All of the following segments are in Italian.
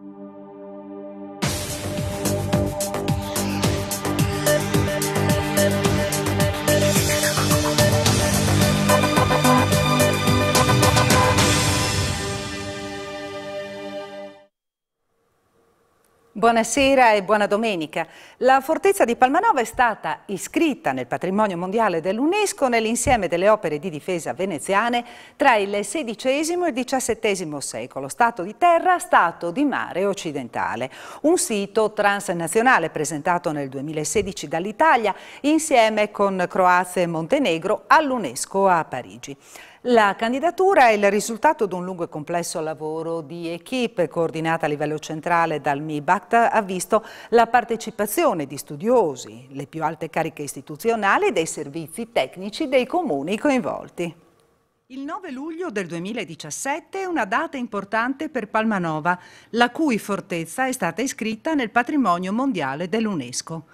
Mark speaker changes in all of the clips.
Speaker 1: Thank you. Buonasera e buona domenica. La fortezza di Palmanova è stata iscritta nel patrimonio mondiale dell'UNESCO nell'insieme delle opere di difesa veneziane tra il XVI e il XVII secolo, stato di terra, stato di mare occidentale. Un sito transnazionale presentato nel 2016 dall'Italia insieme con Croazia e Montenegro all'UNESCO a Parigi. La candidatura è il risultato di un lungo e complesso lavoro di equip coordinata a livello centrale dal MIBACT ha visto la partecipazione di studiosi, le più alte cariche istituzionali e dei servizi tecnici dei comuni coinvolti. Il 9 luglio del 2017 è una data importante per Palmanova, la cui fortezza è stata iscritta nel patrimonio mondiale dell'UNESCO.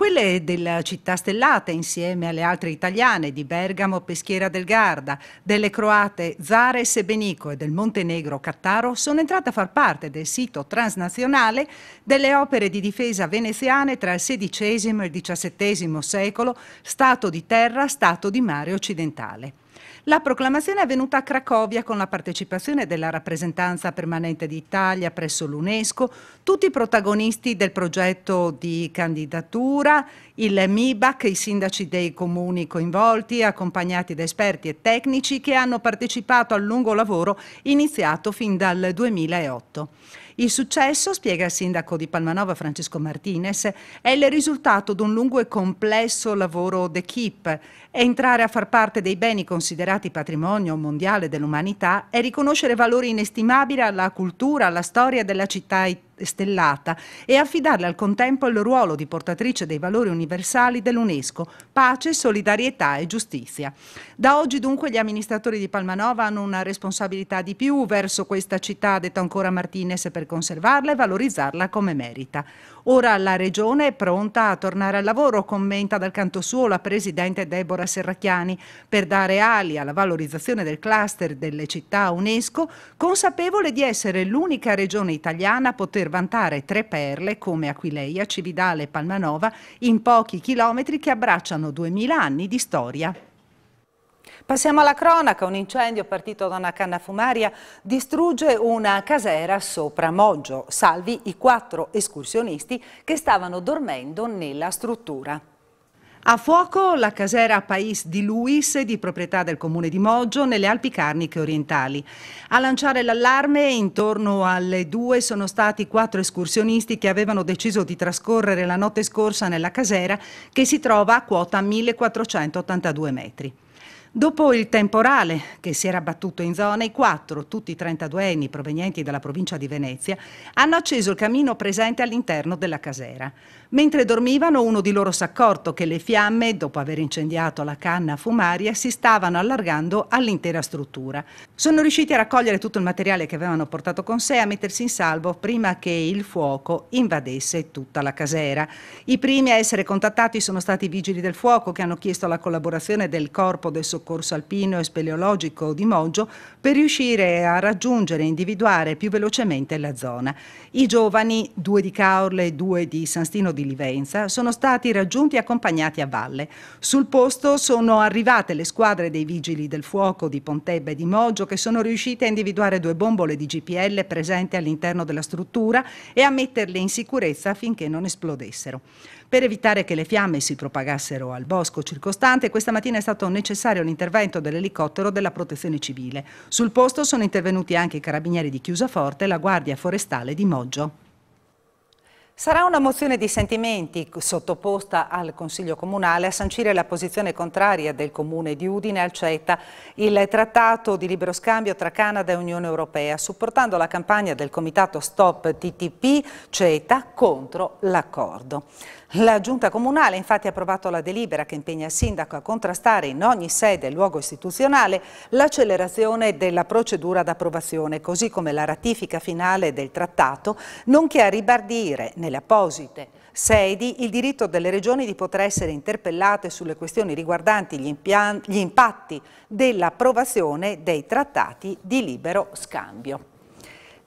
Speaker 1: Quelle della città stellata insieme alle altre italiane di Bergamo, Peschiera del Garda, delle croate Zares e Benico e del Montenegro Cattaro sono entrate a far parte del sito transnazionale delle opere di difesa veneziane tra il XVI e il XVII secolo, stato di terra, stato di mare occidentale. La proclamazione è avvenuta a Cracovia con la partecipazione della rappresentanza permanente d'Italia presso l'UNESCO, tutti i protagonisti del progetto di candidatura, il MIBAC, i sindaci dei comuni coinvolti, accompagnati da esperti e tecnici che hanno partecipato al lungo lavoro iniziato fin dal 2008. Il successo, spiega il sindaco di Palmanova Francesco Martinez, è il risultato di un lungo e complesso lavoro d'equipe. Entrare a far parte dei beni considerati patrimonio mondiale dell'umanità è riconoscere valori inestimabili alla cultura, alla storia della città italiana stellata e affidarle al contempo il ruolo di portatrice dei valori universali dell'UNESCO, pace, solidarietà e giustizia. Da oggi dunque gli amministratori di Palmanova hanno una responsabilità di più verso questa città, ha detto ancora Martinez, per conservarla e valorizzarla come merita. Ora la Regione è pronta a tornare al lavoro, commenta dal canto suo la Presidente Deborah Serracchiani, per dare ali alla valorizzazione del cluster delle città UNESCO, consapevole di essere l'unica Regione italiana a poter vantare tre perle come Aquileia, Cividale e Palmanova in pochi chilometri che abbracciano 2000 anni di storia. Passiamo alla cronaca, un incendio partito da una canna fumaria distrugge una casera sopra Moggio, salvi i quattro escursionisti che stavano dormendo nella struttura. A fuoco la casera Pais di Luis, di proprietà del comune di Moggio, nelle Alpi Carniche orientali. A lanciare l'allarme intorno alle due sono stati quattro escursionisti che avevano deciso di trascorrere la notte scorsa nella casera che si trova a quota 1482 metri. Dopo il temporale che si era abbattuto in zona, i quattro, tutti 32enni provenienti dalla provincia di Venezia, hanno acceso il camino presente all'interno della casera. Mentre dormivano, uno di loro si è accorto che le fiamme, dopo aver incendiato la canna fumaria, si stavano allargando all'intera struttura. Sono riusciti a raccogliere tutto il materiale che avevano portato con sé e a mettersi in salvo prima che il fuoco invadesse tutta la casera. I primi a essere contattati sono stati i vigili del fuoco che hanno chiesto la collaborazione del corpo del soccorso soccorso alpino e speleologico di Moggio per riuscire a raggiungere e individuare più velocemente la zona. I giovani, due di Caorle e due di Sanstino di Livenza, sono stati raggiunti e accompagnati a valle. Sul posto sono arrivate le squadre dei vigili del fuoco di Pontebbe e di Moggio che sono riuscite a individuare due bombole di GPL presenti all'interno della struttura e a metterle in sicurezza affinché non esplodessero. Per evitare che le fiamme si propagassero al bosco circostante, questa mattina è stato necessario l'intervento dell'elicottero della Protezione Civile. Sul posto sono intervenuti anche i carabinieri di Chiusaforte e la Guardia Forestale di Moggio. Sarà una mozione di sentimenti sottoposta al Consiglio Comunale a sancire la posizione contraria del Comune di Udine al CETA, il trattato di libero scambio tra Canada e Unione Europea, supportando la campagna del Comitato Stop TTP-CETA contro l'accordo. La Giunta Comunale infatti ha approvato la delibera che impegna il Sindaco a contrastare in ogni sede e luogo istituzionale l'accelerazione della procedura d'approvazione, così come la ratifica finale del trattato, nonché a ribardire nel nelle apposite sedi il diritto delle regioni di poter essere interpellate sulle questioni riguardanti gli, gli impatti dell'approvazione dei trattati di libero scambio.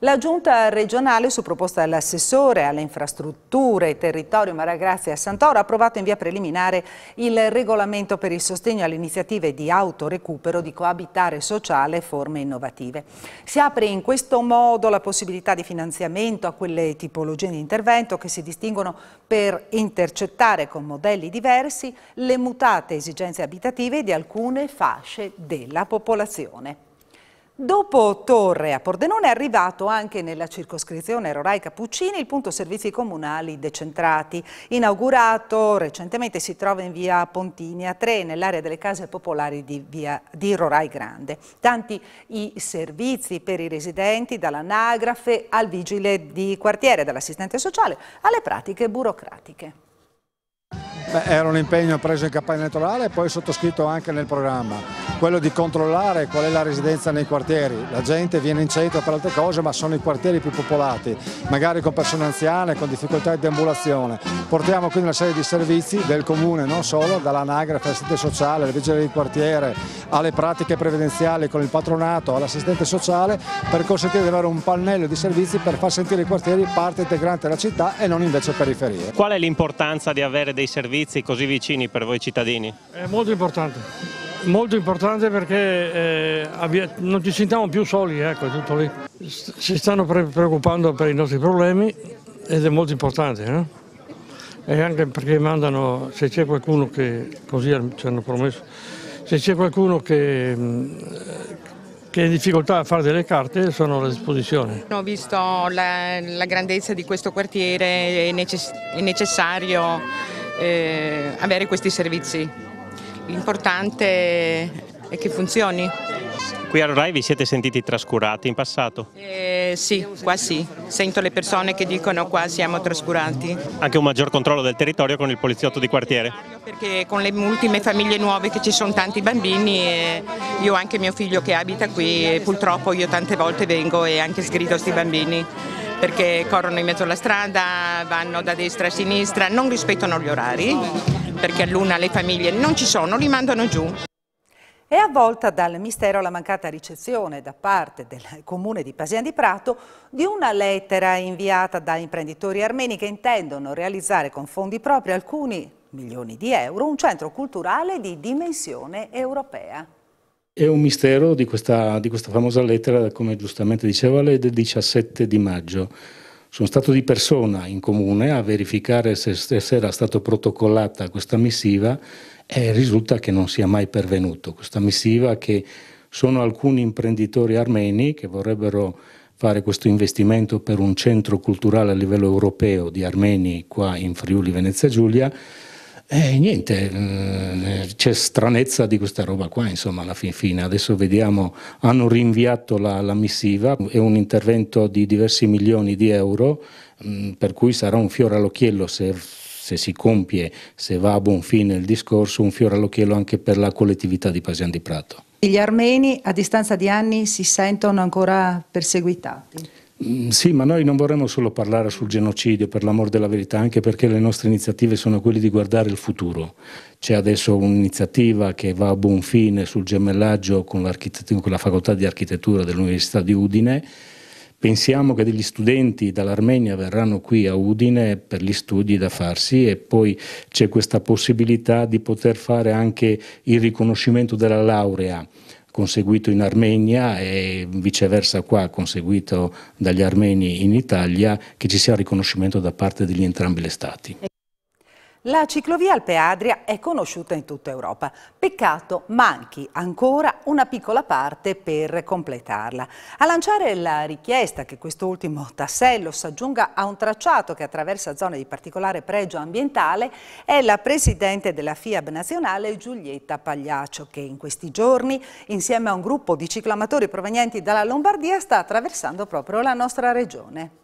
Speaker 1: La giunta regionale, su proposta dell'assessore alle infrastrutture e territorio Maragrazia Santoro, ha approvato in via preliminare il regolamento per il sostegno alle iniziative di autorecupero di coabitare sociale e forme innovative. Si apre in questo modo la possibilità di finanziamento a quelle tipologie di intervento che si distinguono per intercettare con modelli diversi le mutate esigenze abitative di alcune fasce della popolazione. Dopo Torre a Pordenone è arrivato anche nella circoscrizione Rorai Cappuccini il punto servizi comunali decentrati. Inaugurato recentemente si trova in via Pontini a 3 nell'area delle case popolari di, via, di Rorai Grande. Tanti i servizi per i residenti dall'anagrafe al vigile di quartiere, dall'assistente sociale alle pratiche burocratiche.
Speaker 2: Beh, era un impegno preso in campagna elettorale e poi sottoscritto anche nel programma, quello di controllare qual è la residenza nei quartieri. La gente viene in centro per altre cose ma sono i quartieri più popolati, magari con persone anziane, con difficoltà di ambulazione. Portiamo quindi una serie di servizi del comune, non solo, dall'anagrafe, all'assistente sociale, alle vigilie di quartiere, alle pratiche previdenziali con il patronato, all'assistente sociale per consentire di avere un pannello di servizi per far sentire i quartieri parte integrante della città e non invece periferie.
Speaker 3: Qual è l'importanza di avere dei servizi? servizi così vicini per voi cittadini?
Speaker 2: È molto importante, molto importante perché eh, abbia, non ci sentiamo più soli, ecco, tutto lì. si stanno preoccupando per i nostri problemi ed è molto importante. No? Eh? E anche perché mandano, se c'è qualcuno che, così ci hanno promesso, se c'è qualcuno che, mm, che è in difficoltà a fare delle carte sono a disposizione.
Speaker 4: Ho visto la, la grandezza di questo quartiere, è, necess è necessario eh, avere questi servizi. L'importante è che funzioni.
Speaker 3: Qui a Rorai vi siete sentiti trascurati in passato?
Speaker 4: Eh, sì, qua sì. Sento le persone che dicono qua siamo trascurati.
Speaker 3: Anche un maggior controllo del territorio con il poliziotto di quartiere?
Speaker 4: Perché con le ultime famiglie nuove che ci sono tanti bambini, eh, io ho anche mio figlio che abita qui e purtroppo io tante volte vengo e anche sgrido questi bambini perché corrono in mezzo alla strada, vanno da destra a sinistra, non rispettano gli orari perché a luna le famiglie non ci sono, li mandano giù.
Speaker 1: È avvolta dal mistero la mancata ricezione da parte del comune di Pasian di Prato di una lettera inviata da imprenditori armeni che intendono realizzare con fondi propri alcuni milioni di euro un centro culturale di dimensione europea.
Speaker 3: È un mistero di questa, di questa famosa lettera, come giustamente diceva lei, del 17 di maggio. Sono stato di persona in comune a verificare se, se era stata protocollata questa missiva e risulta che non sia mai pervenuto. Questa missiva che sono alcuni imprenditori armeni che vorrebbero fare questo investimento per un centro culturale a livello europeo di armeni qua in Friuli Venezia Giulia eh, niente, eh, c'è stranezza di questa roba qua, insomma, alla fin fine. Adesso vediamo, hanno rinviato la, la missiva, è un intervento di diversi milioni di euro, mm, per cui sarà un fiore all'occhiello se, se, si compie, se va a buon fine il discorso, un fiore all'occhiello anche per la collettività di Pasian di Prato.
Speaker 1: Gli armeni a distanza di anni si sentono ancora perseguitati?
Speaker 3: Mm, sì, ma noi non vorremmo solo parlare sul genocidio, per l'amor della verità, anche perché le nostre iniziative sono quelle di guardare il futuro. C'è adesso un'iniziativa che va a buon fine sul gemellaggio con, con la facoltà di architettura dell'Università di Udine. Pensiamo che degli studenti dall'Armenia verranno qui a Udine per gli studi da farsi e poi c'è questa possibilità di poter fare anche il riconoscimento della laurea conseguito in Armenia e viceversa qua conseguito dagli armeni in Italia, che ci sia riconoscimento da parte degli entrambi gli Stati.
Speaker 1: La ciclovia Alpe Adria è conosciuta in tutta Europa. Peccato manchi ancora una piccola parte per completarla. A lanciare la richiesta che quest'ultimo tassello si aggiunga a un tracciato che attraversa zone di particolare pregio ambientale è la presidente della FIAB nazionale Giulietta Pagliaccio che in questi giorni insieme a un gruppo di ciclamatori provenienti dalla Lombardia sta attraversando proprio la nostra regione.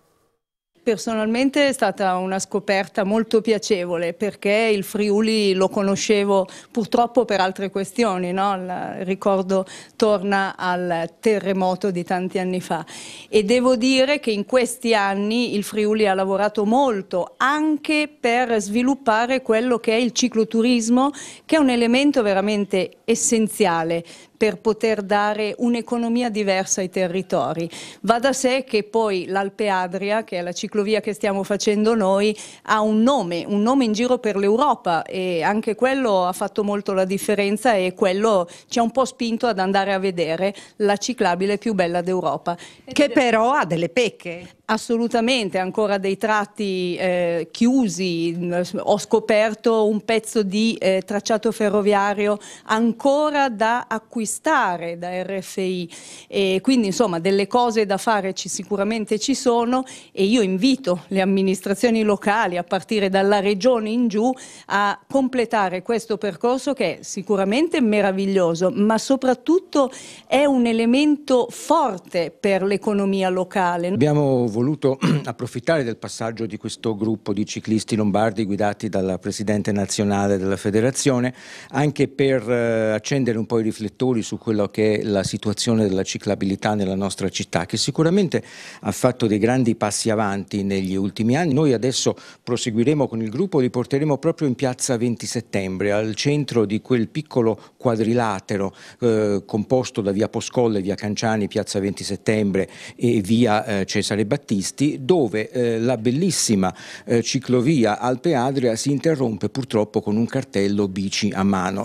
Speaker 4: Personalmente è stata una scoperta molto piacevole perché il Friuli lo conoscevo purtroppo per altre questioni, no? il ricordo torna al terremoto di tanti anni fa e devo dire che in questi anni il Friuli ha lavorato molto anche per sviluppare quello che è il cicloturismo che è un elemento veramente essenziale per poter dare un'economia diversa ai territori. Va da sé che poi l'Alpe Adria, che è la ciclovia che stiamo facendo noi, ha un nome, un nome in giro per l'Europa e anche quello ha fatto molto la differenza e quello ci ha un po' spinto ad andare a vedere la ciclabile più bella d'Europa. Che però ha delle pecche. Assolutamente, ancora dei tratti eh, chiusi, ho scoperto un pezzo di eh, tracciato ferroviario ancora da acquistare da RFI e quindi insomma delle cose da fare ci, sicuramente ci sono e io invito le amministrazioni locali a partire dalla regione in giù a completare questo percorso che è sicuramente meraviglioso ma soprattutto è un elemento forte per l'economia locale.
Speaker 3: Abbiamo voluto approfittare del passaggio di questo gruppo di ciclisti lombardi guidati dalla Presidente nazionale della Federazione anche per eh, accendere un po' i riflettori su quello che è la situazione della ciclabilità nella nostra città che sicuramente ha fatto dei grandi passi avanti negli ultimi anni. Noi adesso proseguiremo con il gruppo, li porteremo proprio in piazza 20 settembre al centro di quel piccolo quadrilatero eh, composto da via Poscolle, via Canciani, piazza 20 settembre e via eh, Cesare Battista Battisti dove eh, la bellissima eh, ciclovia Alpe Adria si interrompe purtroppo con un cartello bici a mano.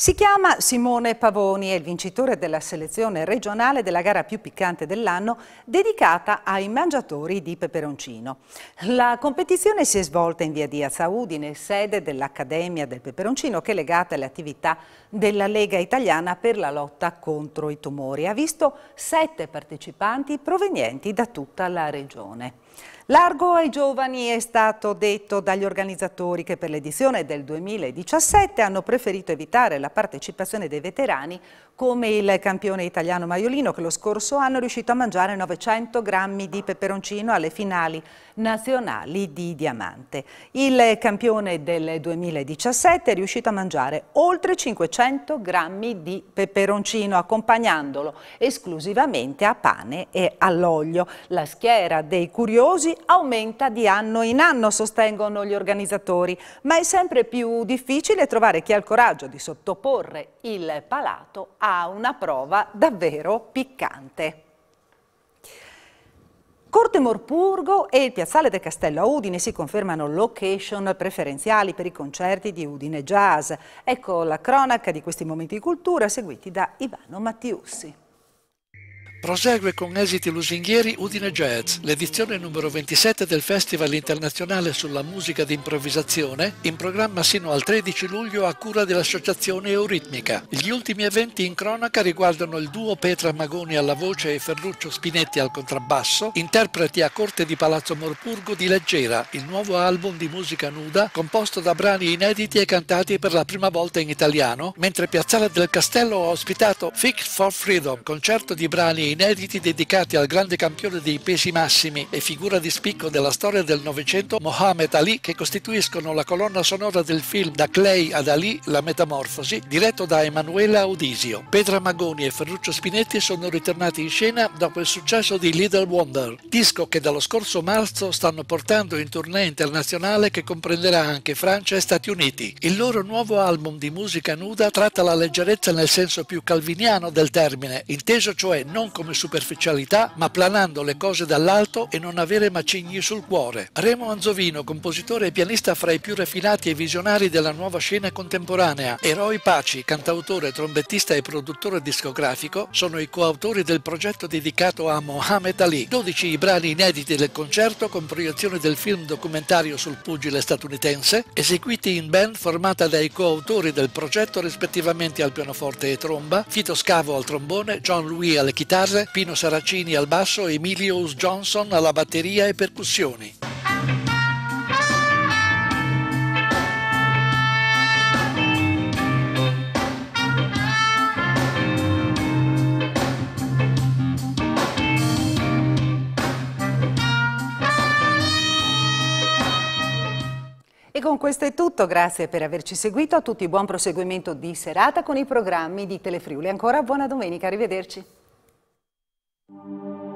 Speaker 1: Si chiama Simone Pavoni, è il vincitore della selezione regionale della gara più piccante dell'anno dedicata ai mangiatori di peperoncino. La competizione si è svolta in via Diaz a nel sede dell'Accademia del Peperoncino che è legata alle attività della Lega Italiana per la lotta contro i tumori. Ha visto sette partecipanti provenienti da tutta la regione. Largo ai giovani è stato detto dagli organizzatori che per l'edizione del 2017 hanno preferito evitare la la partecipazione dei veterani come il campione italiano Maiolino che lo scorso anno è riuscito a mangiare 900 grammi di peperoncino alle finali nazionali di diamante. Il campione del 2017 è riuscito a mangiare oltre 500 grammi di peperoncino accompagnandolo esclusivamente a pane e all'olio. La schiera dei curiosi aumenta di anno in anno, sostengono gli organizzatori, ma è sempre più difficile trovare chi ha il coraggio di sottoporre sottoporre il palato a una prova davvero piccante. Corte Morpurgo e il piazzale del Castello a Udine si confermano location preferenziali per i concerti di Udine Jazz. Ecco la cronaca di questi momenti di cultura seguiti da Ivano Mattiussi.
Speaker 2: Prosegue con esiti lusinghieri Udine Jazz, l'edizione numero 27 del Festival internazionale sulla musica d'Improvvisazione, in programma sino al 13 luglio a cura dell'Associazione Euritmica. Gli ultimi eventi in cronaca riguardano il duo Petra Magoni alla voce e Ferruccio Spinetti al contrabbasso, interpreti a corte di Palazzo Morpurgo di Leggera, il nuovo album di musica nuda composto da brani inediti e cantati per la prima volta in italiano, mentre Piazzale del Castello ha ospitato Fix for Freedom, concerto di brani inediti dedicati al grande campione dei pesi massimi e figura di spicco della storia del Novecento Mohamed Ali che costituiscono la colonna sonora del film Da Clay ad Ali, La Metamorfosi, diretto da Emanuela Odisio. Petra Magoni e Ferruccio Spinetti sono ritornati in scena dopo il successo di Little Wonder, disco che dallo scorso marzo stanno portando in tournée internazionale che comprenderà anche Francia e Stati Uniti. Il loro nuovo album di musica nuda tratta la leggerezza nel senso più calviniano del termine, inteso cioè non come superficialità, ma planando le cose dall'alto e non avere macigni sul cuore. Remo Anzovino, compositore e pianista fra i più raffinati e visionari della nuova scena contemporanea, e Roy Paci, cantautore, trombettista e produttore discografico, sono i coautori del progetto dedicato a Mohamed Ali. 12 i brani inediti del concerto con proiezione del film documentario sul pugile statunitense, eseguiti in band formata dai coautori del progetto rispettivamente al pianoforte e tromba, Fito Scavo al trombone, John Louis alle chitarre, base, Pino Saracini al basso, Emilius Johnson alla batteria e percussioni.
Speaker 1: E con questo è tutto, grazie per averci seguito, a tutti buon proseguimento di serata con i programmi di Telefriuli. Ancora buona domenica, arrivederci. Thank you.